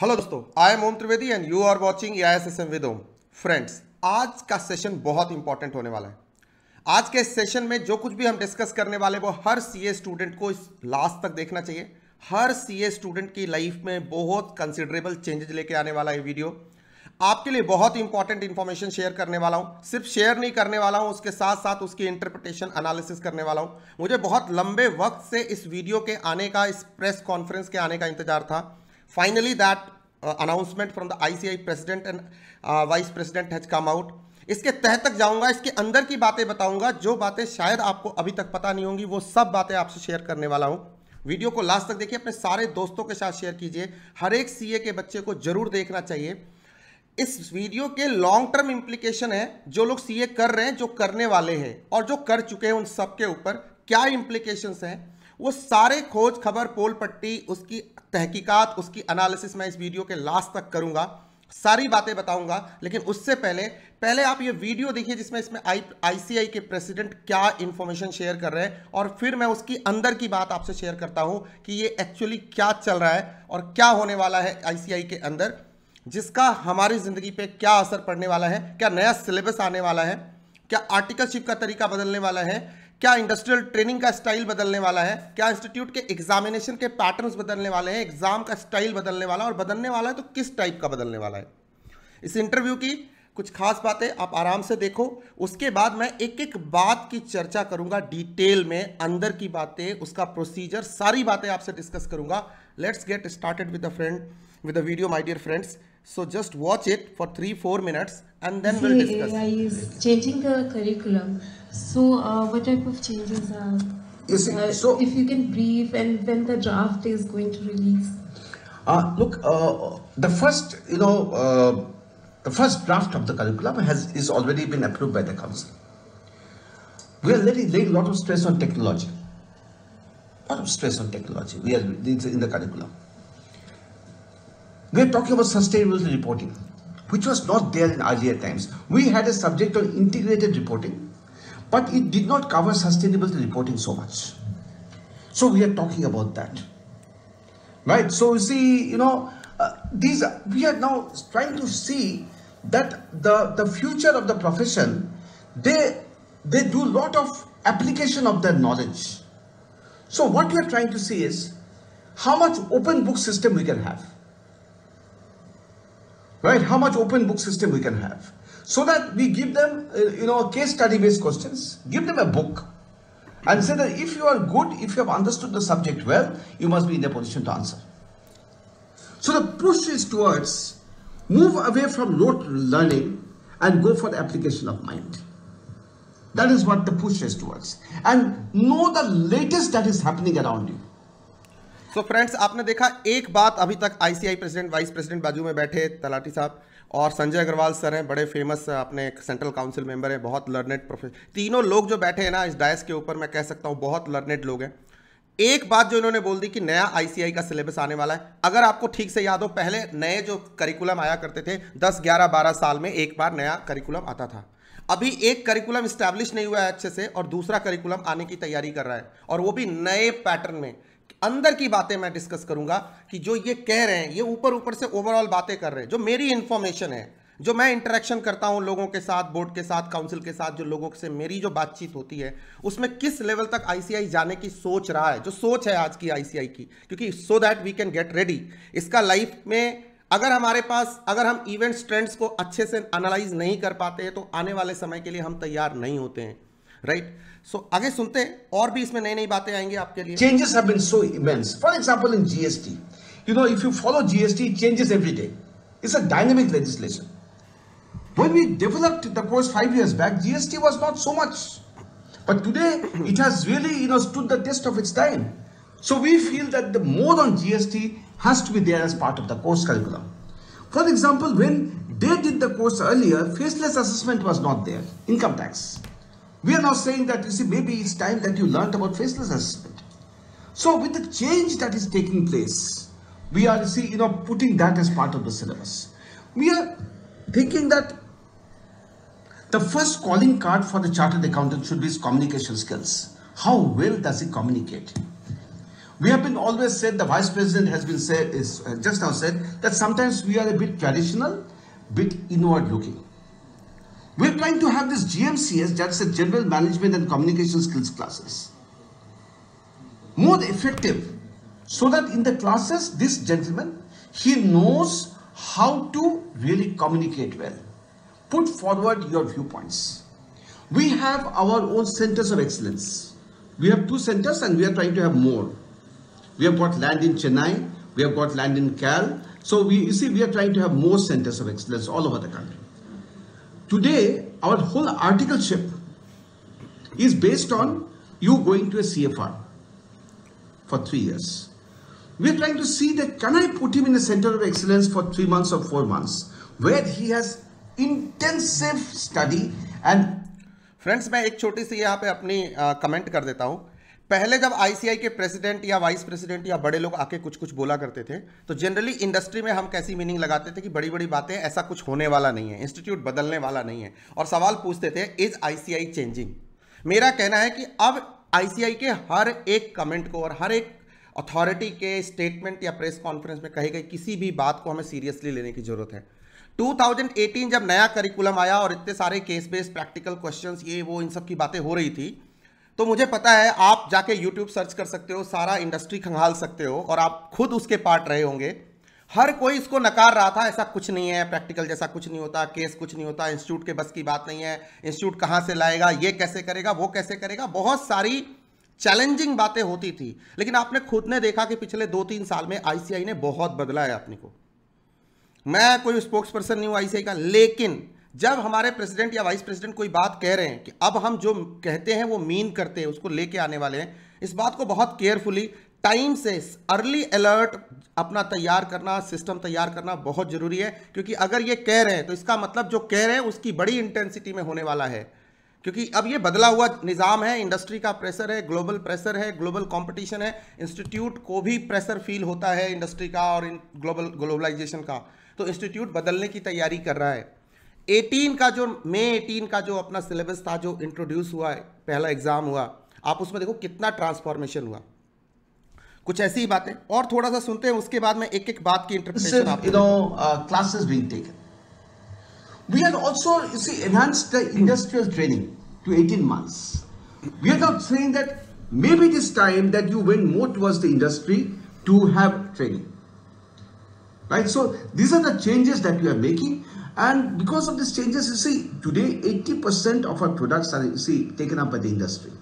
Hello दोस्तों I am Om Trivedi and you are watching I S S M with Om friends आज का session बहुत important होने वाला है आज के सेशन में जो कुछ भी हम डिस्कस करने वाले वो हर सीए स्टूडेंट को इस लास्ट तक देखना चाहिए हर सीए स्टूडेंट की लाइफ में बहुत कंसिडरेबल चेंजेस लेके आने वाला है वीडियो आपके लिए बहुत इंपॉर्टेंट इन्फॉर्मेशन शेयर करने वाला हूँ सिर्फ शेयर नहीं करने वाला हूँ उसके साथ साथ उसकी इंटरप्रिटेशन एनालिसिस करने वाला हूँ मुझे बहुत लंबे वक्त से इस वीडियो के आने का इस प्रेस कॉन्फ्रेंस के आने का इंतजार था Finally, that uh, announcement from the ICI president and uh, vice president has come out. इसके तह तक जाऊंगा इसके अंदर की बातें बताऊंगा जो बातें शायद आपको अभी तक पता नहीं होंगी वो सब बातें आपसे शेयर करने वाला हूं वीडियो को लास्ट तक देखिए अपने सारे दोस्तों के साथ शेयर कीजिए हर एक सीए के बच्चे को जरूर देखना चाहिए इस वीडियो के लॉन्ग टर्म इम्प्लीकेशन है जो लोग सीए कर रहे हैं जो करने वाले हैं और जो कर चुके हैं उन सबके ऊपर क्या इम्प्लीकेशन हैं वो सारे खोज खबर पोल पट्टी उसकी तहकीकात उसकी एनालिसिस मैं इस वीडियो के लास्ट तक करूँगा सारी बातें बताऊंगा लेकिन उससे पहले पहले आप ये वीडियो देखिए जिसमें इसमें आई आईसीआई के प्रेसिडेंट क्या इन्फॉर्मेशन शेयर कर रहे हैं और फिर मैं उसकी अंदर की बात आपसे शेयर करता हूं कि ये एक्चुअली क्या चल रहा है और क्या होने वाला है आईसीआई के अंदर जिसका हमारी ज़िंदगी पे क्या असर पड़ने वाला है क्या नया सिलेबस आने वाला है क्या आर्टिकलशिप का तरीका बदलने वाला है क्या इंडस्ट्रियल ट्रेनिंग का स्टाइल बदलने वाला है क्या इंस्टीट्यूट के एग्जामिनेशन के पैटर्न्स बदलने वाले हैं एग्जाम का स्टाइल बदलने वाला है और बदलने वाला है तो किस टाइप का बदलने वाला है इस इंटरव्यू की कुछ खास बातें आप आराम से देखो उसके बाद मैं एक एक बात की चर्चा करूंगा डिटेल में अंदर की बातें उसका प्रोसीजर सारी बातें आपसे डिस्कस करूंगा लेट्स गेट स्टार्टेड विद विदीडियो friend with video my dear friends So just watch it for 3-4 minutes and then we'll discuss. AI is changing the curriculum. So uh, what type of changes are... You see, uh, so if you can brief and when the draft is going to release. Uh, look, uh, the first, you know, uh, the first draft of the curriculum has is already been approved by the council. We are laying, laying a lot of stress on technology. A lot of stress on technology. We are in the curriculum. We're talking about sustainable reporting, which was not there in earlier times. We had a subject on integrated reporting, but it did not cover sustainable reporting so much. So we are talking about that. Right? So you see, you know, uh, these we are now trying to see that the, the future of the profession, they, they do a lot of application of their knowledge. So what we are trying to see is how much open book system we can have right? How much open book system we can have. So that we give them, uh, you know, case study based questions, give them a book and say that if you are good, if you have understood the subject well, you must be in the position to answer. So the push is towards move away from rote learning and go for the application of mind. That is what the push is towards. And know the latest that is happening around you. So friends आपने देखा एक बात अभी तक ICI president vice president बाजू में बैठे तलाटी साहब और संजय अग्रवाल सर हैं बड़े फेमस अपने सेंट्रल काउंसिल मेंबर हैं बहुत लर्नेड प्रोफेसर तीनों लोग जो बैठे हैं ना इस डायस के ऊपर मैं कह सकता हूँ बहुत लर्नेड लोग हैं एक बात जो इन्होंने बोल दी कि नया आईसीआई का सिलेबस आने वाला है अगर आपको ठीक से याद हो पहले नए जो करिकुलम आया करते थे 10, 11, 12 साल में एक बार नया करिकुलम आता था अभी एक करिकुलम स्टैब्लिश नहीं हुआ है अच्छे से और दूसरा करिकुलम आने की तैयारी कर रहा है और वो भी नए पैटर्न में अंदर की बातें मैं डिस्कस करूंगा कि जो ये कह रहे हैं ये ऊपर ऊपर से ओवरऑल बातें कर रहे हैं जो मेरी इंफॉर्मेशन है जो मैं इंटरेक्शन करता हूं लोगों के साथ बोर्ड के साथ काउंसिल के साथ जो लोगों से मेरी जो बातचीत होती है उसमें किस लेवल तक आईसीआई जाने की सोच रहा है जो सोच है आज की आईसीआई की क्योंकि so that we can get ready इसका लाइफ में अगर हमारे पास अगर हम इवेंट्स ट्रेंड्स को अच्छे से एनालाइज नहीं कर पाते हैं तो आने वाले समय के लिए हम तैयार नहीं होते हैं Right. So, आगे सुनते हैं और भी इसमें नई नई बातें आएंगी आपके लिए changes have been so immense for example in GST you know if you follow GST changes When we developed the course five years back, GST was not so much. But today, it has really you know, stood the test of its time. So we feel that the more on GST has to be there as part of the course curriculum. For example, when they did the course earlier, faceless assessment was not there, income tax. We are now saying that, you see, maybe it's time that you learnt about faceless assessment. So with the change that is taking place, we are, see, you know, putting that as part of the syllabus. We are thinking that the first calling card for the chartered accountant should be his communication skills. How well does he communicate? We have been always said, the vice president has been said, is uh, just now said, that sometimes we are a bit traditional, bit inward looking. We're trying to have this GMCS, that's a General Management and Communication Skills classes, more effective so that in the classes, this gentleman, he knows how to really communicate well. Put forward your viewpoints. We have our own centers of excellence. We have two centers and we are trying to have more. We have got land in Chennai, we have got land in Cal. So we, you see, we are trying to have more centers of excellence all over the country. Today, our whole articleship is based on you going to a CFR for three years. We're trying to see that can I put him in a center of excellence for three months or four months where he has intensive study and friends. मैं एक छोटी सी यहाँ पे अपनी comment कर देता हूँ पहले जब आईसीआई के प्रेसिडेंट या वाइस प्रेसिडेंट या बड़े लोग आके कुछ कुछ बोला करते थे तो जनरली इंडस्ट्री में हम कैसी मीनिंग लगाते थे कि बड़ी बड़ी बातें ऐसा कुछ होने वाला नहीं है इंस्टीट्यूट बदलने वाला नहीं है और सवाल पूछते थे इज आईसीआई चेंजिंग मेरा कहना है कि अब आईसीआई के हर एक कमेंट को और हर एक अथॉरिटी के स्टेटमेंट या प्रेस कॉन्फ्रेंस में कही गई किसी भी बात को हमें सीरियसली लेने की जरूरत है 2018 जब नया करिकुलम आया और इतने सारे केस बेस्ड प्रैक्टिकल क्वेश्चंस ये वो इन सब की बातें हो रही थी तो मुझे पता है आप जाके यूट्यूब सर्च कर सकते हो सारा इंडस्ट्री खंगाल सकते हो और आप खुद उसके पार्ट रहे होंगे हर कोई इसको नकार रहा था ऐसा कुछ नहीं है प्रैक्टिकल जैसा कुछ नहीं होता केस कुछ नहीं होता इंस्टीट्यूट के बस की बात नहीं है इंस्टीट्यूट कहाँ से लाएगा ये कैसे करेगा वो कैसे करेगा बहुत सारी चैलेंजिंग बातें होती थी लेकिन आपने खुद ने देखा कि पिछले दो तीन साल में आईसीआई ने बहुत बदला है अपने को मैं कोई स्पोक्स पर्सन नहीं हूँ आईसीआई का लेकिन जब हमारे प्रेसिडेंट या वाइस प्रेसिडेंट कोई बात कह रहे हैं कि अब हम जो कहते हैं वो मीन करते हैं उसको लेके आने वाले हैं इस बात को बहुत केयरफुली टाइम से अर्ली अलर्ट अपना तैयार करना सिस्टम तैयार करना बहुत ज़रूरी है क्योंकि अगर ये कह रहे हैं तो इसका मतलब जो कह रहे हैं उसकी बड़ी इंटेंसिटी में होने वाला है क्योंकि अब ये बदला हुआ निज़ाम है इंडस्ट्री का प्रेशर है ग्लोबल प्रेशर है ग्लोबल कंपटीशन है इंस्टीट्यूट को भी प्रेशर फील होता है इंडस्ट्री का और ग्लोबल ग्लोबलाइजेशन का तो इंस्टीट्यूट बदलने की तैयारी कर रहा है 18 का जो मई 18 का जो अपना सिलेबस था जो इंट्रोड्यूस हुआ है पहला एग्जाम हुआ आप उसमें देखो कितना ट्रांसफॉर्मेशन हुआ कुछ ऐसी ही बातें और थोड़ा सा सुनते हैं उसके बाद में एक एक बात की interpretation you classes being taken we have also you see enhanced the industrial training to 18 months we are not saying that maybe it And because of these changes, you see, today 80% of our products are, you see, taken up by the industry.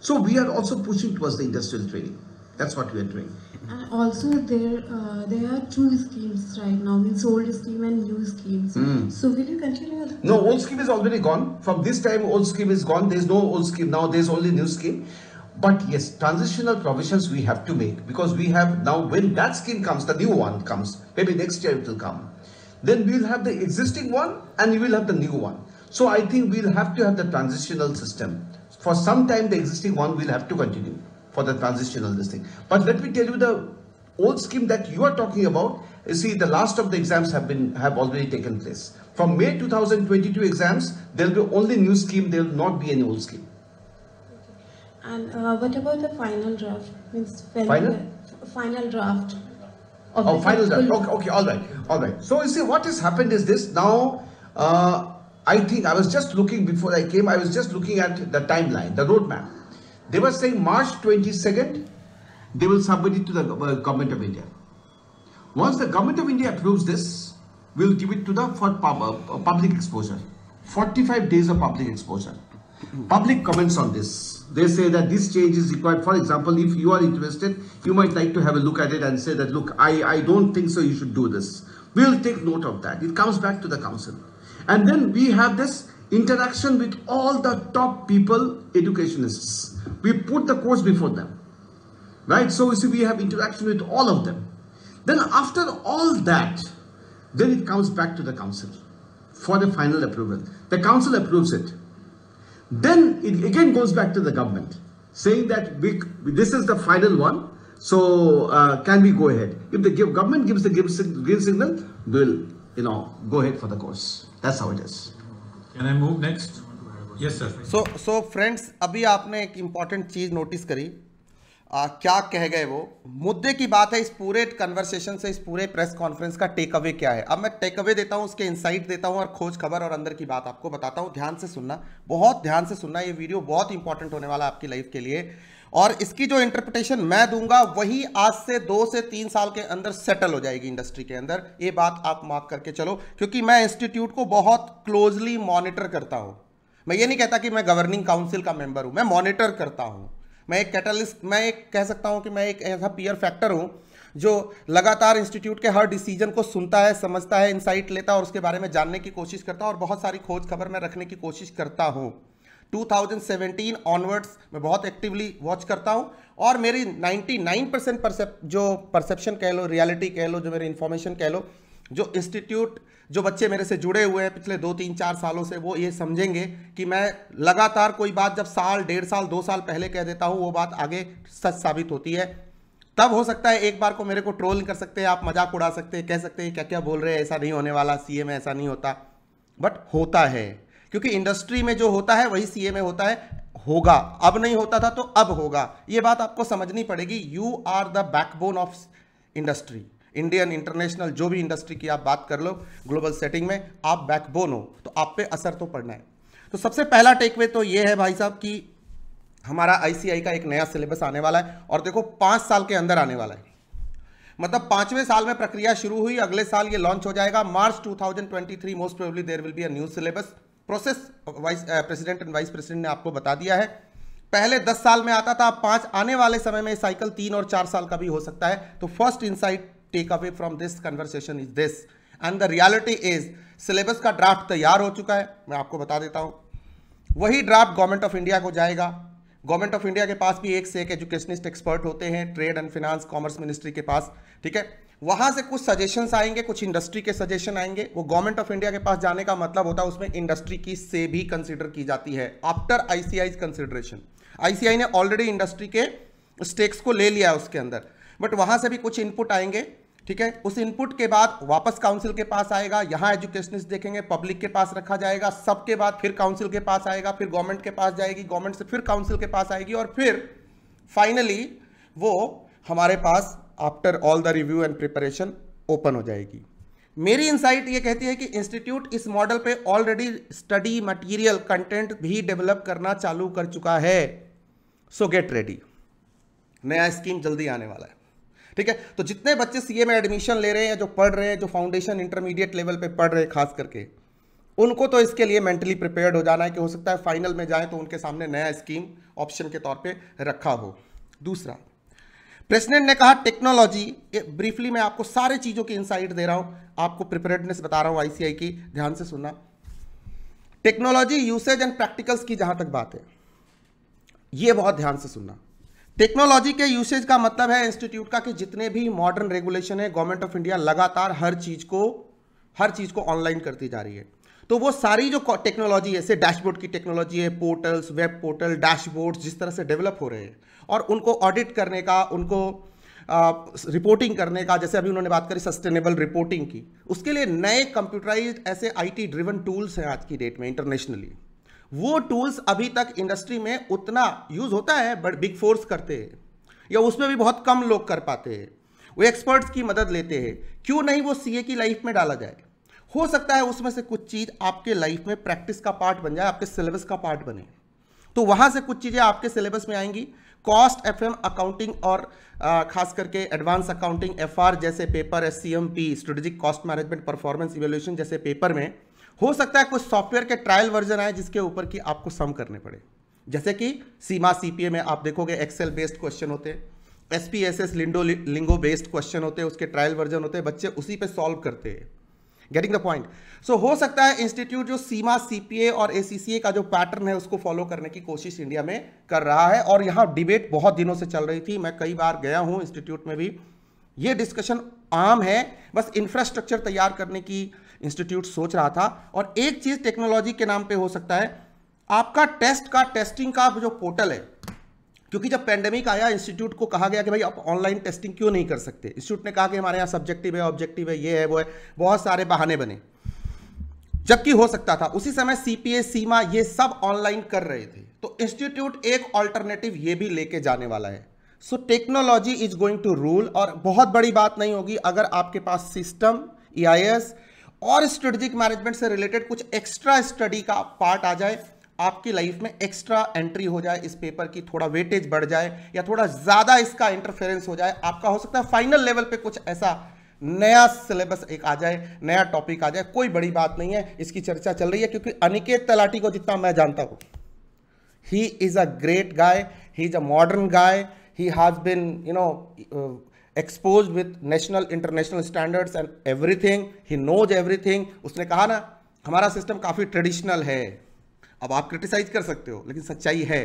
So we are also pushing towards the industrial training. That's what we are doing. And also there uh, there are two schemes right now, means old scheme and new schemes. Mm. So will you continue? No, old scheme is already gone. From this time, old scheme is gone. There is no old scheme now. There is only new scheme. But yes, transitional provisions we have to make because we have now when that scheme comes, the new one comes. Maybe next year it will come then we will have the existing one and we will have the new one. So I think we'll have to have the transitional system. For some time, the existing one will have to continue for the transitional this thing. But let me tell you the old scheme that you are talking about. You see, the last of the exams have been have already taken place. From May 2022 exams, there will be only new scheme. There will not be any old scheme. And uh, what about the final draft? Means final? Final draft. Of oh, final judgment. Okay, okay, all right, all right. So you see, what has happened is this now. Uh, I think I was just looking before I came. I was just looking at the timeline, the roadmap. They were saying March 22nd, they will submit it to the uh, government of India. Once the government of India approves this, we'll give it to the for uh, public exposure. 45 days of public exposure public comments on this. They say that this change is required. For example, if you are interested, you might like to have a look at it and say that, look, I, I don't think so, you should do this. We'll take note of that. It comes back to the council. And then we have this interaction with all the top people, educationists. We put the course before them, right? So you see, we have interaction with all of them. Then after all that, then it comes back to the council for the final approval. The council approves it. Then it again goes back to the government saying that we, this is the final one. So uh, can we go ahead? If the government gives the green signal, we'll you know go ahead for the course. That's how it is. Can I move next? Yes, sir. So, so friends, अभी आपने एक important चीज notice करी आ, क्या कह गए वो मुद्दे की बात है इस पूरे कन्वर्सेशन से इस पूरे प्रेस कॉन्फ्रेंस का टेक अवे क्या है अब मैं टेक अवे देता हूँ उसके इंसाइट देता हूँ और खोज खबर और अंदर की बात आपको बताता हूँ ध्यान से सुनना बहुत ध्यान से सुनना ये वीडियो बहुत इंपॉर्टेंट होने वाला आपकी लाइफ के लिए और इसकी जो इंटरप्रिटेशन मैं दूंगा वही आज से दो से तीन साल के अंदर सेटल हो जाएगी इंडस्ट्री के अंदर ये बात आप मार्क करके चलो क्योंकि मैं इंस्टीट्यूट को बहुत क्लोजली मॉनिटर करता हूँ मैं ये नहीं कहता कि मैं गवर्निंग काउंसिल का मेंबर हूँ मैं मॉनिटर करता हूँ मैं एक कैटलिस्ट मैं एक कह सकता हूँ कि मैं एक ऐसा पीयर फैक्टर हूँ जो लगातार इंस्टीट्यूट के हर डिसीजन को सुनता है समझता है इंसाइट लेता है और उसके बारे में जानने की कोशिश करता हूँ और बहुत सारी खोज खबर मैं रखने की कोशिश करता हूँ 2017 ऑनवर्ड्स मैं बहुत एक्टिवली वॉच करता हूँ और मेरी 99 परसेंट परसेप जो परसेप्शन कह लो रियलिटी कह लो जो मेरी इन्फॉर्मेशन कह लो जो इंस्टीट्यूट जो बच्चे मेरे से जुड़े हुए हैं पिछले दो तीन चार सालों से वो ये समझेंगे कि मैं लगातार कोई बात जब साल डेढ़ साल दो साल पहले कह देता हूँ वो बात आगे सच साबित होती है तब हो सकता है एक बार को मेरे को ट्रोल कर सकते हैं आप मजाक उड़ा सकते हैं कह सकते हैं क्या क्या बोल रहे हैं ऐसा नहीं होने वाला सी में ऐसा नहीं होता बट होता है क्योंकि इंडस्ट्री में जो होता है वही सी में होता है होगा अब नहीं होता था तो अब होगा ये बात आपको समझनी पड़ेगी you are the backbone of industry Indian international जो भी इंडस्ट्री की आप बात कर लो ग्लोबल सेटिंग में आप बैकबोन हो तो आप पे असर तो पड़ना है तो सबसे पहला टेकवे तो ये है भाई साहब कि हमारा आईसीआई का एक नया सिलेबस आने वाला है और देखो पांच साल के अंदर आने वाला है मतलब पांचवें साल में प्रक्रिया शुरू हुई अगले साल ये लॉन्च हो जाएगा March 2023 most probably there will be a new syllabus process vice president and vice president ने आपको बता दिया है पहले दस साल में आता था पांच आने वाले समय में साइकिल तीन और चार साल का भी हो सकता है तो first insight take away from this conversation is this and the reality is syllabus का ड्राफ्ट तैयार हो चुका है मैं आपको बता देता हूँ वही ड्राफ्ट गवर्नमेंट ऑफ इंडिया को जाएगा गवर्नमेंट ऑफ इंडिया के पास भी एक से एक एजुकेशनिस्ट एक्सपर्ट होते हैं trade and finance commerce ministry के पास ठीक है वहां से कुछ सजेशंस आएंगे कुछ इंडस्ट्री के सजेशन आएंगे वो गवर्नमेंट ऑफ इंडिया के पास जाने का मतलब होता है उसमें इंडस्ट्री की से भी कंसिडर की जाती है आफ्टर आईसीआई कंसिडरेशन आईसीआई ने ऑलरेडी इंडस्ट्री के स्टेक्स को ले लिया है उसके अंदर बट वहां से भी कुछ इनपुट आएंगे ठीक है उस इनपुट के बाद वापस काउंसिल के पास आएगा यहाँ एजुकेशनिस्ट देखेंगे पब्लिक के पास रखा जाएगा सबके बाद फिर काउंसिल के पास आएगा फिर गवर्नमेंट के पास जाएगी गवर्नमेंट से फिर काउंसिल के पास आएगी और फिर फाइनली वो हमारे पास after all the review and preparation open हो जाएगी मेरी इंसाइट ये कहती है कि इंस्टीट्यूट इस मॉडल पे ऑलरेडी स्टडी मटेरियल कंटेंट भी डेवलप करना चालू कर चुका है सो गेट रेडी नया स्कीम जल्दी आने वाला है ठीक है तो जितने बच्चे सीए में एडमिशन ले रहे हैं जो पढ़ रहे हैं जो फाउंडेशन इंटरमीडिएट लेवल पे पढ़ रहे हैं खास करके उनको तो इसके लिए मेंटली प्रिपेयर्ड हो जाना है कि हो सकता है फाइनल में जाए तो उनके सामने नया स्कीम ऑप्शन के तौर पर रखा हो दूसरा प्रेसिडेंट ने कहा टेक्नोलॉजी ब्रीफली मैं आपको सारे चीज़ों की इंसाइट दे रहा हूं आपको प्रिपेरनेस बता रहा हूं आईसीआई की ध्यान से सुनना टेक्नोलॉजी यूसेज एंड प्रैक्टिकल्स की जहां तक बात है ये बहुत ध्यान से सुनना टेक्नोलॉजी के यूसेज का मतलब है इंस्टीट्यूट का कि जितने भी मॉडर्न रेगुलेशन है गवर्नमेंट ऑफ इंडिया लगातार हर चीज़ को हर चीज़ को ऑनलाइन करती जा रही है तो वो सारी जो टेक्नोलॉजी है डैशबोर्ड की टेक्नोलॉजी है पोर्टल्स वेब पोर्टल डैशबोर्ड जिस तरह से डेवलप हो रहे हैं और उनको ऑडिट करने का उनको रिपोर्टिंग रिपोर्टिंग करने का जैसे अभी उन्होंने बात करी सस्टेनेबल रिपोर्टिंग की उसके लिए नए कंप्यूटराइज ऐसे आईटी ड्रिवन टूल्स हैं आज की डेट में इंटरनेशनली वो टूल्स अभी तक इंडस्ट्री में उतना यूज होता है बट बिग फोर्स करते हैं या उसमें भी बहुत कम लोग कर पाते हैं वो एक्सपर्ट्स की मदद लेते हैं क्यों नहीं वो सीए की लाइफ में डाला जाए हो सकता है उसमें से कुछ चीज़ आपके लाइफ में प्रैक्टिस का पार्ट बन जाए आपके सिलेबस का पार्ट बने तो वहां से कुछ चीज़ें आपके सिलेबस में आएंगी कॉस्ट एफ अकाउंटिंग और खास करके एडवांस अकाउंटिंग एफ जैसे paper S C M P strategic cost management performance evaluation जैसे पेपर में हो सकता है कुछ सॉफ्टवेयर के ट्रायल वर्जन आए जिसके ऊपर की आपको सम करने पड़े जैसे कि सीमा सीपीए में आप देखोगे एक्सेल बेस्ड क्वेश्चन होते हैं S P S S LINDO LINGO based question होते हैं उसके ट्रायल वर्जन होते हैं बच्चे उसी पे सॉल्व करते हैं गेटिंग द पॉइंट सो हो सकता है इंस्टीट्यूट जो सीमा सीपीए और ए का जो पैटर्न है उसको फॉलो करने की कोशिश इंडिया में कर रहा है और यहाँ डिबेट बहुत दिनों से चल रही थी मैं कई बार गया हूँ इंस्टीट्यूट में भी ये डिस्कशन आम है बस इंफ्रास्ट्रक्चर तैयार करने की इंस्टीट्यूट सोच रहा था और एक चीज टेक्नोलॉजी के नाम पे हो सकता है आपका टेस्ट का टेस्टिंग का जो पोर्टल है क्योंकि जब पेंडेमिक आया इंस्टीट्यूट को कहा गया कि भाई आप ऑनलाइन टेस्टिंग क्यों नहीं कर सकते इंस्टीट्यूट ने कहा कि हमारे यहाँ सब्जेक्टिव है ऑब्जेक्टिव है ये है वो है बहुत सारे बहाने बने जबकि हो सकता था उसी समय सीपीए सीमा ये सब ऑनलाइन कर रहे थे तो इंस्टीट्यूट एक ऑल्टरनेटिव ये भी लेके जाने वाला है so technology is going to rule और बहुत बड़ी बात नहीं होगी अगर आपके पास सिस्टम ई e और स्ट्रेटेजिक मैनेजमेंट से रिलेटेड कुछ एक्स्ट्रा स्टडी का पार्ट आ जाए आपकी लाइफ में एक्स्ट्रा एंट्री हो जाए इस पेपर की थोड़ा वेटेज बढ़ जाए या थोड़ा ज़्यादा इसका इंटरफेरेंस हो जाए आपका हो सकता है फाइनल लेवल पे कुछ ऐसा नया सिलेबस एक आ जाए नया टॉपिक आ जाए कोई बड़ी बात नहीं है इसकी चर्चा चल रही है क्योंकि अनिकेत तलाटी को जितना मैं जानता हूँ he is a great guy he is a modern guy he has been you know exposed with national international standards and everything he knows everything उसने कहा ना हमारा सिस्टम काफ़ी ट्रेडिशनल है अब आप क्रिटिसाइज कर सकते हो लेकिन सच्चाई है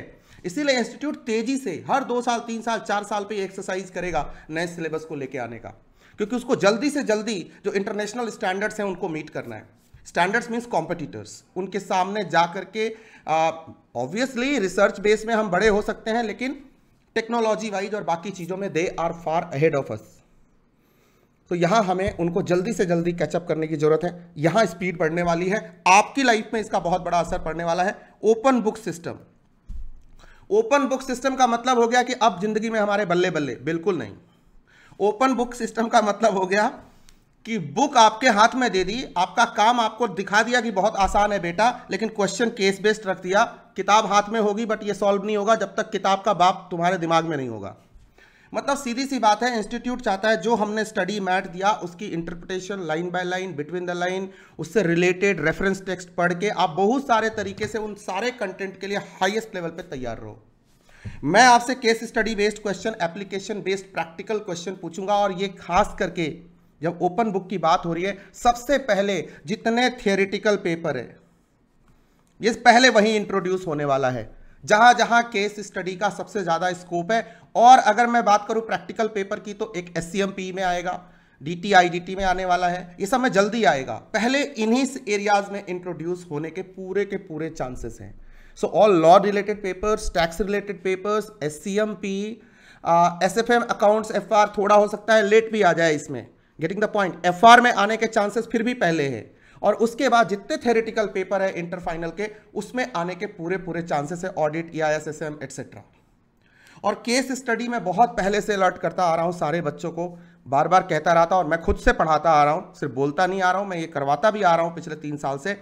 इसीलिए इंस्टीट्यूट तेजी से हर दो साल तीन साल चार साल पे एक्सरसाइज करेगा नए सिलेबस को लेके आने का क्योंकि उसको जल्दी से जल्दी जो इंटरनेशनल स्टैंडर्ड्स हैं उनको मीट करना है स्टैंडर्ड्स मीन्स कॉम्पिटिटर्स उनके सामने जा करके ऑब्वियसली रिसर्च बेस में हम बड़े हो सकते हैं लेकिन टेक्नोलॉजी वाइज और बाकी चीज़ों में they are far ahead of us तो यहाँ हमें उनको जल्दी से जल्दी कैचअप करने की जरूरत है यहाँ स्पीड बढ़ने वाली है आपकी लाइफ में इसका बहुत बड़ा असर पड़ने वाला है open book system open book system का मतलब हो गया कि अब जिंदगी में हमारे बल्ले बल्ले बिल्कुल नहीं ओपन बुक सिस्टम का मतलब हो गया कि बुक आपके हाथ में दे दी आपका काम आपको दिखा दिया कि बहुत आसान है बेटा लेकिन क्वेश्चन केस बेस्ड रख दिया किताब हाथ में होगी बट ये सॉल्व नहीं होगा जब तक किताब का बाप तुम्हारे दिमाग में नहीं होगा मतलब सीधी सी बात है इंस्टीट्यूट चाहता है जो हमने स्टडी मैट दिया उसकी interpretation line by line between the line उससे रिलेटेड रेफरेंस टेक्स्ट पढ़ के आप बहुत सारे तरीके से उन सारे कंटेंट के लिए हाईएस्ट लेवल पे तैयार रहो मैं आपसे case study based question application based practical question पूछूंगा और ये खास करके जब ओपन बुक की बात हो रही है सबसे पहले जितने थियोरिटिकल पेपर है ये पहले वहीं इंट्रोड्यूस होने वाला है जहां जहां केस स्टडी का सबसे ज़्यादा स्कोप है और अगर मैं बात करूं प्रैक्टिकल पेपर की तो एक एस में आएगा डी में आने वाला है ये सब में जल्दी आएगा पहले इन्हीं एरियाज में इंट्रोड्यूस होने के पूरे के पूरे चांसेस हैं so all law related papers tax related papers S C M P S F M accounts F R थोड़ा हो सकता है लेट भी आ जाए इसमें गेटिंग द पॉइंट एफ में आने के चांसेस फिर भी पहले हैं और उसके बाद जितने थेरेटिकल पेपर है इंटर फाइनल के उसमें आने के पूरे पूरे चांसेस है audit E I S S M और केस स्टडी में बहुत पहले से अलर्ट करता आ रहा हूँ सारे बच्चों को बार बार कहता रहा था और मैं खुद से पढ़ाता आ रहा हूँ सिर्फ बोलता नहीं आ रहा हूँ मैं ये करवाता भी आ रहा हूँ पिछले तीन साल से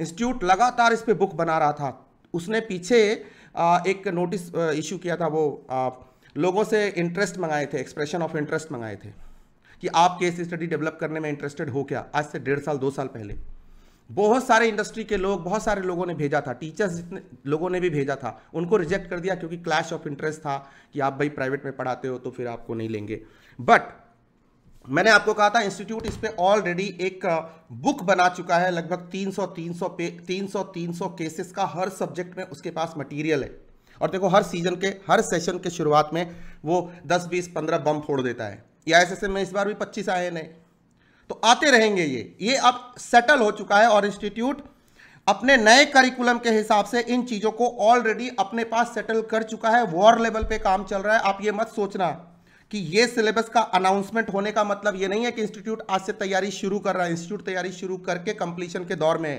इंस्टीट्यूट लगातार इस पर बुक बना रहा था उसने पीछे एक नोटिस इशू किया था वो लोगों से इंटरेस्ट मंगाए थे एक्सप्रेशन ऑफ इंटरेस्ट मंगाए थे कि आप केस स्टडी डेवलप करने में इंटरेस्टेड हो क्या आज से डेढ़ साल दो साल पहले बहुत सारे इंडस्ट्री के लोग बहुत सारे लोगों ने भेजा था टीचर्स जितने लोगों ने भी भेजा था उनको रिजेक्ट कर दिया क्योंकि क्लैश ऑफ इंटरेस्ट था कि आप भाई प्राइवेट में पढ़ाते हो तो फिर आपको नहीं लेंगे बट मैंने आपको कहा था इंस्टीट्यूट इस पर ऑलरेडी एक बुक बना चुका है लगभग 300 300 300 केसेस का हर सब्जेक्ट में उसके पास मटेरियल है और देखो हर सीजन के हर सेशन के शुरुआत में वो 10 20 15 बम फोड़ देता है या एस में इस बार भी पच्चीस आए नहीं तो आते रहेंगे ये ये अब सेटल हो चुका है और इंस्टीट्यूट अपने नए करिकुलम के हिसाब से इन चीज़ों को ऑलरेडी अपने पास सेटल कर चुका है वॉर लेवल पे काम चल रहा है आप ये मत सोचना कि ये सिलेबस का अनाउंसमेंट होने का मतलब ये नहीं है कि इंस्टीट्यूट आज से तैयारी शुरू कर रहा है इंस्टीट्यूट तैयारी शुरू करके कंप्लीशन के दौर में है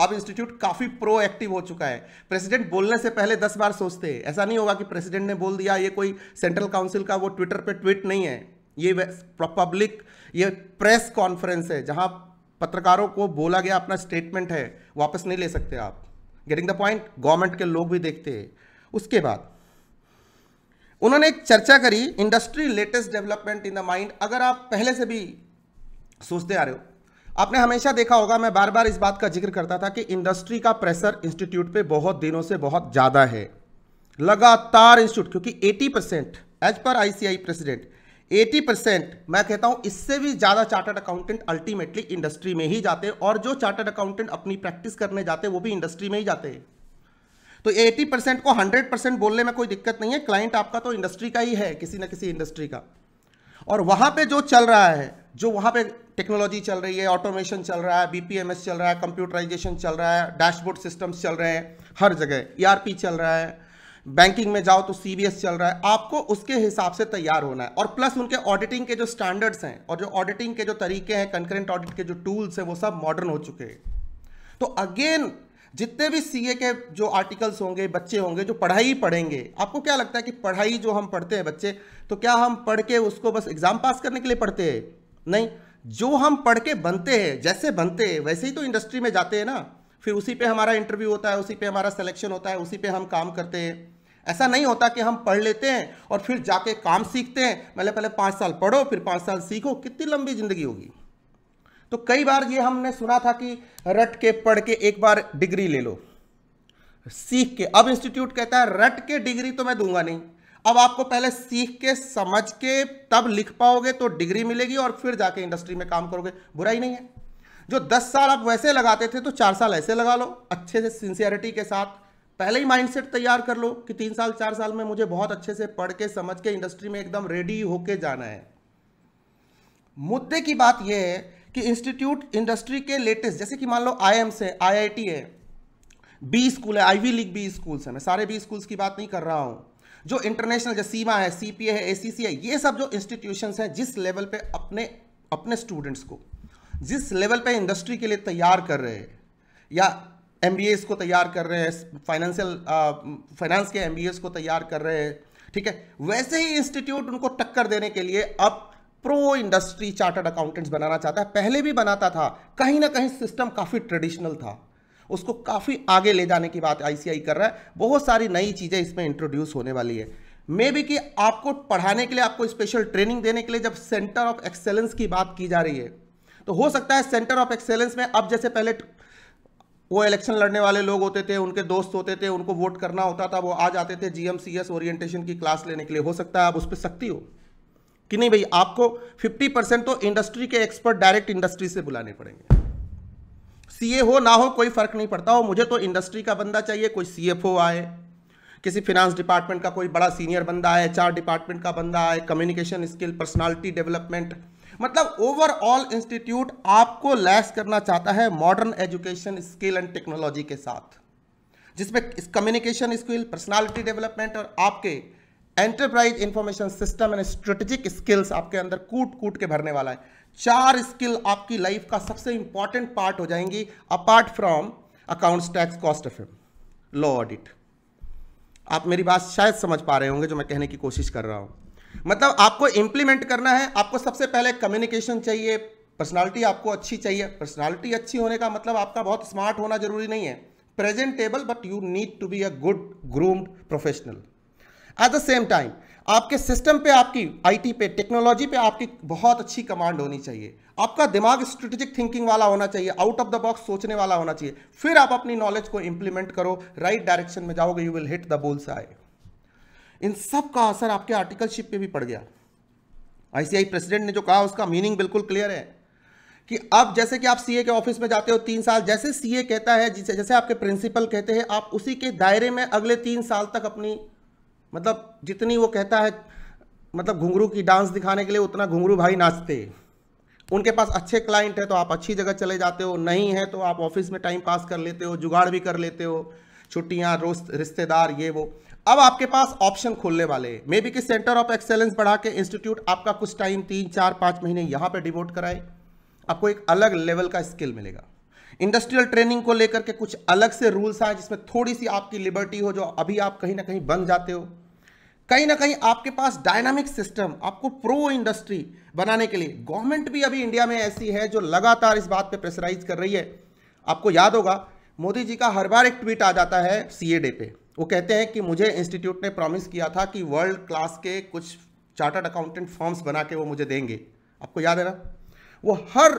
अब इंस्टीट्यूट काफ़ी प्रो एक्टिव हो चुका है प्रेसिडेंट बोलने से पहले दस बार सोचते हैं ऐसा नहीं होगा कि प्रेसिडेंट ने बोल दिया ये कोई सेंट्रल काउंसिल का वो ट्विटर पे ट्वीट नहीं है ये पब्लिक ये प्रेस कॉन्फ्रेंस है जहां पत्रकारों को बोला गया अपना स्टेटमेंट है वापस नहीं ले सकते आप गेटिंग द पॉइंट गवर्नमेंट के लोग भी देखते हैं उसके बाद उन्होंने एक चर्चा करी industry latest development in the mind अगर आप पहले से भी सोचते आ रहे हो आपने हमेशा देखा होगा मैं बार बार इस बात का जिक्र करता था कि इंडस्ट्री का प्रेशर इंस्टीट्यूट पे बहुत दिनों से बहुत ज़्यादा है लगातार इंस्टीट्यूट क्योंकि 80 percent as per ICAI president 80 percent मैं कहता हूं इससे भी ज़्यादा चार्टर्ड अकाउंटेंट अल्टीमेटली इंडस्ट्री में ही जाते और जो चार्टर्ड अकाउंटेंट अपनी प्रैक्टिस करने जाते वो भी इंडस्ट्री में ही जाते हैं तो 80 परसेंट को 100 परसेंट बोलने में कोई दिक्कत नहीं है क्लाइंट आपका तो इंडस्ट्री का ही है किसी ना किसी इंडस्ट्री का और वहाँ पे जो चल रहा है जो वहाँ पे टेक्नोलॉजी चल रही है ऑटोमेशन चल रहा है बीपीएमएस चल रहा है कंप्यूटराइजेशन चल रहा है डैशबोर्ड सिस्टम्स चल रहे हैं हर जगह ईआरपी e चल रहा है बैंकिंग में जाओ तो सीबीएस चल रहा है आपको उसके हिसाब से तैयार होना है और प्लस उनके ऑडिटिंग के जो स्टैंडर्ड्स हैं और जो ऑडिटिंग के जो तरीके हैं कंकरेंट ऑडिट के जो टूल्स हैं वो सब मॉडर्न हो चुके हैं तो अगेन जितने भी सीए के जो आर्टिकल्स होंगे बच्चे होंगे जो पढ़ाई पढ़ेंगे आपको क्या लगता है कि पढ़ाई जो हम पढ़ते हैं बच्चे तो क्या हम पढ़ के उसको बस एग्जाम पास करने के लिए पढ़ते हैं नहीं जो हम पढ़ के बनते हैं जैसे बनते हैं वैसे ही तो इंडस्ट्री में जाते हैं ना फिर उसी पे हमारा इंटरव्यू होता है उसी पे हमारा सिलेक्शन होता है उसी पे हम काम करते हैं ऐसा नहीं होता कि हम पढ़ लेते हैं और फिर जाके काम सीखते हैं मतलब पहले पाँच साल पढ़ो फिर पाँच साल सीखो कितनी लंबी ज़िंदगी होगी तो कई बार ये हमने सुना था कि रट के पढ़ के एक बार डिग्री ले लो सीख के अब इंस्टीट्यूट कहता है रट के डिग्री तो मैं दूंगा नहीं अब आपको पहले सीख के समझ के तब लिख पाओगे तो डिग्री मिलेगी और फिर जाके इंडस्ट्री में काम करोगे बुरा ही नहीं है जो दस साल आप वैसे लगाते थे तो चार साल ऐसे लगा लो अच्छे से सिंसियरिटी के साथ पहले ही माइंडसेट तैयार कर लो कि तीन साल चार साल में मुझे बहुत अच्छे से पढ़ के समझ के इंडस्ट्री में एकदम रेडी होके जाना है मुद्दे की बात यह है कि इंस्टीट्यूट इंडस्ट्री के लेटेस्ट जैसे कि मान लो आई एम्स है टी है बी स्कूल है आईवी लीग बी स्कूल्स है मैं सारे बी स्कूल्स की बात नहीं कर रहा हूँ जो इंटरनेशनल जैसे सीमा है सीपीए है एसीसी है ये सब जो इंस्टीट्यूशंस हैं जिस लेवल पे अपने अपने स्टूडेंट्स को जिस लेवल पे इंडस्ट्री के लिए तैयार कर रहे हैं या एम को तैयार कर रहे हैं फाइनेंशियल फाइनेंस के एम को तैयार कर रहे हैं ठीक है वैसे ही इंस्टीट्यूट उनको टक्कर देने के लिए अब प्रो इंडस्ट्री चार्टर्ड अकाउंटेंट्स बनाना चाहता है पहले भी बनाता था कहीं ना कहीं सिस्टम काफ़ी ट्रेडिशनल था उसको काफ़ी आगे ले जाने की बात आईसीआई कर रहा है बहुत सारी नई चीज़ें इसमें इंट्रोड्यूस होने वाली है मे बी कि आपको पढ़ाने के लिए आपको स्पेशल ट्रेनिंग देने के लिए जब सेंटर ऑफ एक्सेलेंस की बात की जा रही है तो हो सकता है सेंटर ऑफ एक्सेलेंस में अब जैसे पहले वो इलेक्शन लड़ने वाले लोग होते थे उनके दोस्त होते थे उनको वोट करना होता था वो आ जाते थे जीएमसीएस ओरिएंटेशन की क्लास लेने के लिए हो सकता है अब उस पर सकती हो कि नहीं भाई आपको 50 परसेंट तो इंडस्ट्री के एक्सपर्ट डायरेक्ट इंडस्ट्री से बुलाने पड़ेंगे सीए हो ना हो कोई फर्क नहीं पड़ता हो मुझे तो इंडस्ट्री का बंदा चाहिए कोई सीएफओ आए किसी फिनांस डिपार्टमेंट का कोई बड़ा सीनियर बंदा आए चार डिपार्टमेंट का बंदा आए कम्युनिकेशन स्किल पर्सनालिटी डेवलपमेंट मतलब ओवरऑल इंस्टीट्यूट आपको लैस करना चाहता है modern education skill and technology के साथ जिसमें कम्युनिकेशन स्किल पर्सनालिटी डेवलपमेंट और आपके enterprise information system and strategic skills आपके अंदर कूट कूट के भरने वाला है चार स्किल आपकी लाइफ का सबसे इंपॉर्टेंट पार्ट हो जाएंगी apart from accounts tax cost of law audit आप मेरी बात शायद समझ पा रहे होंगे जो मैं कहने की कोशिश कर रहा हूं मतलब आपको इंप्लीमेंट करना है आपको सबसे पहले कम्युनिकेशन चाहिए पर्सनालिटी आपको अच्छी चाहिए पर्सनालिटी अच्छी होने का मतलब आपका बहुत स्मार्ट होना जरूरी नहीं है presentable but you need to be a good groomed professional at the same time आपके सिस्टम पे आपकी आईटी पे टेक्नोलॉजी पे आपकी बहुत अच्छी कमांड होनी चाहिए आपका दिमाग स्ट्रेटेजिक थिंकिंग वाला होना चाहिए आउट ऑफ द बॉक्स सोचने वाला होना चाहिए फिर आप अपनी नॉलेज को इंप्लीमेंट करो राइट डायरेक्शन में जाओगे you will hit the bowls आए इन सब का असर आपके आर्टिकलशिप पे भी पड़ गया आईसीआई प्रेसिडेंट ने जो कहा उसका मीनिंग बिल्कुल क्लियर है कि अब जैसे कि आप सीए के ऑफिस में जाते हो तीन साल जैसे सीए कहता है जैसे आपके प्रिंसिपल कहते हैं आप उसी के दायरे में अगले तीन साल तक अपनी मतलब जितनी वो कहता है मतलब घुंघरू की डांस दिखाने के लिए उतना घुंघरू भाई नाचते उनके पास अच्छे क्लाइंट है तो आप अच्छी जगह चले जाते हो नहीं है तो आप ऑफिस में टाइम पास कर लेते हो जुगाड़ भी कर लेते हो छुट्टियाँ रोस्त रिश्तेदार ये वो अब आपके पास ऑप्शन खोलने वाले मे बी कि सेंटर ऑफ एक्सेलेंस बढ़ा के इंस्टीट्यूट आपका कुछ टाइम तीन चार पाँच महीने यहाँ पर डिवोट कराए आपको एक अलग लेवल का स्किल मिलेगा इंडस्ट्रियल ट्रेनिंग को लेकर के कुछ अलग से रूल्स आए जिसमें थोड़ी सी आपकी लिबर्टी हो जो अभी आप कहीं ना कहीं बन जाते हो कहीं ना कहीं आपके पास डायनामिक सिस्टम आपको प्रो इंडस्ट्री बनाने के लिए गवर्नमेंट भी अभी इंडिया में ऐसी है जो लगातार इस बात पे प्रेशराइज कर रही है आपको याद होगा मोदी जी का हर बार एक ट्वीट आ जाता है सी डे पे वो कहते हैं कि मुझे इंस्टीट्यूट ने प्रॉमिस किया था कि वर्ल्ड क्लास के कुछ चार्टर्ड अकाउंटेंट फॉर्म्स बना के वो मुझे देंगे आपको याद है ना वो हर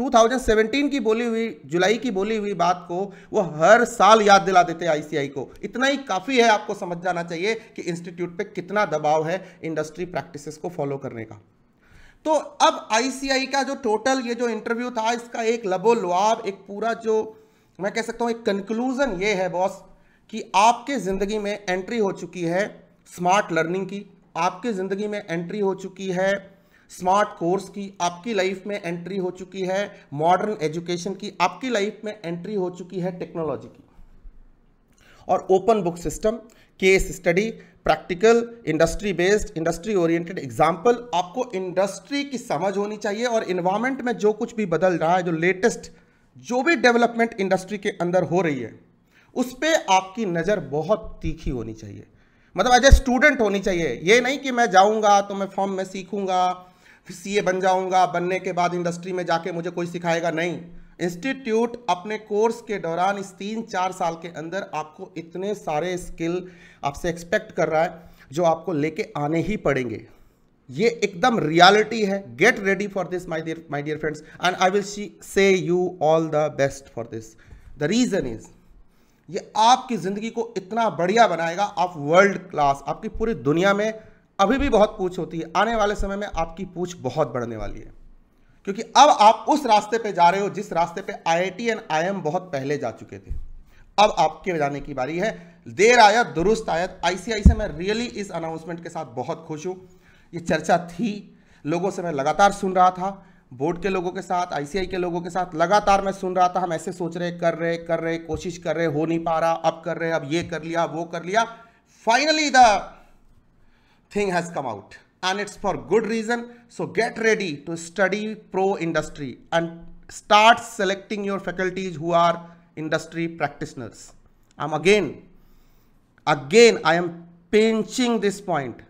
2017 की बोली हुई जुलाई की बोली हुई बात को वो हर साल याद दिला देते हैं आईसीआई को इतना ही काफ़ी है आपको समझ जाना चाहिए कि इंस्टीट्यूट पे कितना दबाव है इंडस्ट्री प्रैक्टिसेस को फॉलो करने का तो अब आईसीआई का जो टोटल ये जो इंटरव्यू था इसका एक लबो लुआब एक पूरा जो मैं कह सकता हूँ एक कंक्लूज़न ये है बॉस कि आपके ज़िंदगी में एंट्री हो चुकी है स्मार्ट लर्निंग की आपके ज़िंदगी में एंट्री हो चुकी है स्मार्ट कोर्स की आपकी लाइफ में एंट्री हो चुकी है मॉडर्न एजुकेशन की आपकी लाइफ में एंट्री हो चुकी है टेक्नोलॉजी की और open book system case study practical industry based industry oriented example आपको इंडस्ट्री की समझ होनी चाहिए और इन्वायरमेंट में जो कुछ भी बदल रहा है जो लेटेस्ट जो भी डेवलपमेंट इंडस्ट्री के अंदर हो रही है उस पर आपकी नज़र बहुत तीखी होनी चाहिए मतलब एज ए स्टूडेंट होनी चाहिए ये नहीं कि मैं जाऊँगा तो मैं फॉर्म में सीखूंगा कि सीए बन जाऊंगा बनने के बाद इंडस्ट्री में जाके मुझे कोई सिखाएगा नहीं इंस्टीट्यूट अपने कोर्स के दौरान इस तीन चार साल के अंदर आपको इतने सारे स्किल आपसे एक्सपेक्ट कर रहा है जो आपको लेके आने ही पड़ेंगे ये एकदम रियलिटी है get ready for this my dear my dear friends and I will see say you all the best for this the reason is ये आपकी ज़िंदगी को इतना बढ़िया बनाएगा आप वर्ल्ड क्लास आपकी पूरी दुनिया में अभी भी बहुत पूछ होती है आने वाले समय में आपकी पूछ बहुत बढ़ने वाली है क्योंकि अब आप उस रास्ते पे जा रहे हो जिस रास्ते पे आईआईटी एंड आईएम बहुत पहले जा चुके थे अब आपके जाने की बारी है देर आयत दुरुस्त आयत आईसीआई से मैं रियली इस अनाउंसमेंट के साथ बहुत खुश हूँ ये चर्चा थी लोगों से मैं लगातार सुन रहा था बोर्ड के लोगों के साथ आईसीआई के लोगों के साथ लगातार मैं सुन रहा था हम ऐसे सोच रहे कर रहे कर रहे कोशिश कर रहे हो नहीं पा रहा अब कर रहे अब ये कर लिया वो कर लिया finally the thing has come out and it's for good reason. So get ready to study pro industry and start selecting your faculties who are industry practitioners. I'm again, again, I am pinching this point.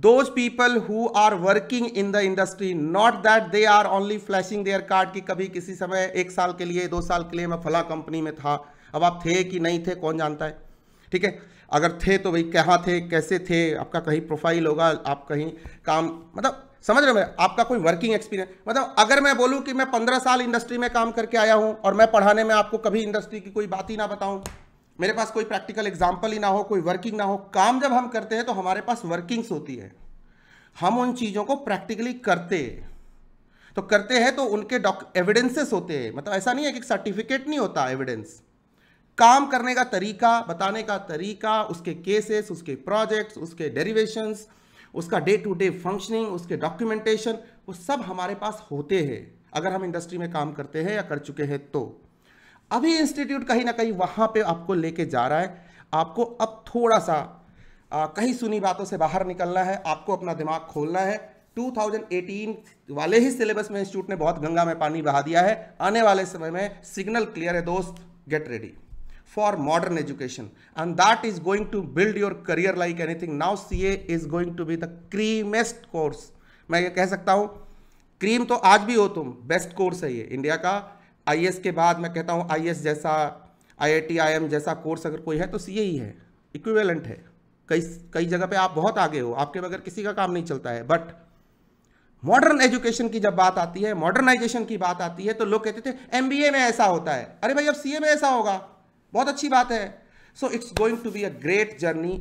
Those people who are working in the industry, not that they are only flashing their card ki kabhi kisi samay ek saal ke liye do saal ke liye main phala company mein tha ab aap the ki nahi the kaun janta hai theek hai अगर थे तो भाई कहाँ थे कैसे थे आपका कहीं प्रोफाइल होगा आप कहीं काम मतलब समझ रहे मैं आपका कोई वर्किंग एक्सपीरियंस मतलब अगर मैं बोलूँ कि मैं पंद्रह साल इंडस्ट्री में काम करके आया हूँ और मैं पढ़ाने में आपको कभी इंडस्ट्री की कोई बात ही ना बताऊँ मेरे पास कोई प्रैक्टिकल एग्जाम्पल ही ना हो कोई वर्किंग ना हो काम जब हम करते हैं तो हमारे पास वर्किंग्स होती है हम उन चीज़ों को प्रैक्टिकली करते तो करते हैं तो उनके एविडेंसेस होते हैं मतलब ऐसा नहीं है कि सर्टिफिकेट नहीं होता एविडेंस काम करने का तरीका बताने का तरीका उसके केसेस उसके प्रोजेक्ट्स उसके डेरिवेशंस उसका डे टू डे फंक्शनिंग उसके डॉक्यूमेंटेशन वो सब हमारे पास होते हैं अगर हम इंडस्ट्री में काम करते हैं या कर चुके हैं तो अभी इंस्टीट्यूट कहीं ना कहीं वहाँ पे आपको लेके जा रहा है आपको अब थोड़ा सा आ, कहीं सुनी बातों से बाहर निकलना है आपको अपना दिमाग खोलना है 2018 वाले ही सिलेबस में इंस्टीट्यूट ने बहुत गंगा में पानी बहा दिया है आने वाले समय में सिग्नल क्लियर है दोस्त get ready for modern education and that is going to build your career like anything now CA is going to be the creamest course मैं ये कह सकता हूँ क्रीम तो आज भी हो तुम बेस्ट कोर्स है ये इंडिया का आईएएस के बाद मैं कहता हूँ आईएएस जैसा आई आईएम जैसा कोर्स अगर कोई है तो सीए ही है इक्विवेलेंट है कई कई जगह पे आप बहुत आगे हो आपके बगैर किसी का काम नहीं चलता है बट मॉडर्न एजुकेशन की जब बात आती है मॉडर्नाइजेशन की बात आती है तो लोग कहते थे एमबीए में ऐसा होता है अरे भाई अब सीए में ऐसा होगा बहुत अच्छी बात है so it's going to be a great journey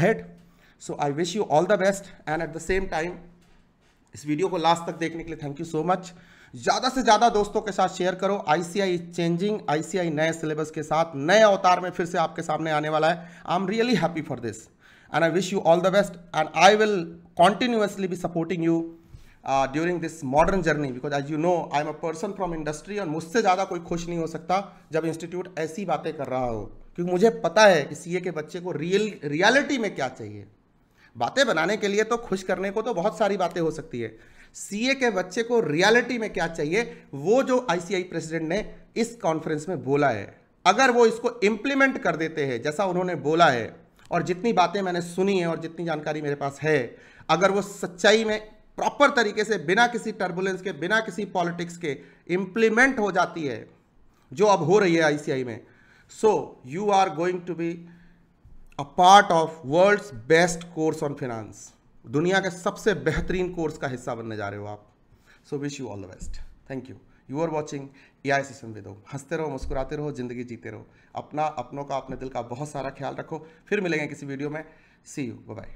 ahead so I wish you all the best and at the same time इस वीडियो को लास्ट तक देखने के लिए थैंक यू सो मच ज़्यादा से ज़्यादा दोस्तों के साथ शेयर करो आईसीआई चेंजिंग आईसीआई नए सिलेबस के साथ नए अवतार में फिर से आपके सामने आने वाला है I am really happy for this and I wish you all the best and I will continuously be supporting you during this modern journey because I you know I am a person from industry और मुझसे ज़्यादा कोई खुश नहीं हो सकता जब institute ऐसी बातें कर रहा हो क्योंकि मुझे पता है कि सीए के बच्चे को रियल रियलिटी में क्या चाहिए बातें बनाने के लिए तो खुश करने को तो बहुत सारी बातें हो सकती है सीए के बच्चे को रियलिटी में क्या चाहिए वो जो आईसीआई प्रेसिडेंट ने इस कॉन्फ्रेंस में बोला है अगर वो इसको इम्प्लीमेंट कर देते हैं जैसा उन्होंने बोला है और जितनी बातें मैंने सुनी है और जितनी जानकारी मेरे पास है अगर वो सच्चाई में प्रॉपर तरीके से बिना किसी टर्बुलेंस के बिना किसी पॉलिटिक्स के इम्प्लीमेंट हो जाती है जो अब हो रही है आईसीआई में so you are going to be a part of world's best course on finance दुनिया के सबसे बेहतरीन कोर्स का हिस्सा बनने जा रहे हो आप so wish you all the best thank you you are watching A I C संवेदो हंसते रहो मुस्कुराते रहो जिंदगी जीते रहो अपना अपनों का अपने दिल का बहुत सारा ख्याल रखो फिर मिलेंगे किसी वीडियो में सी यू बाय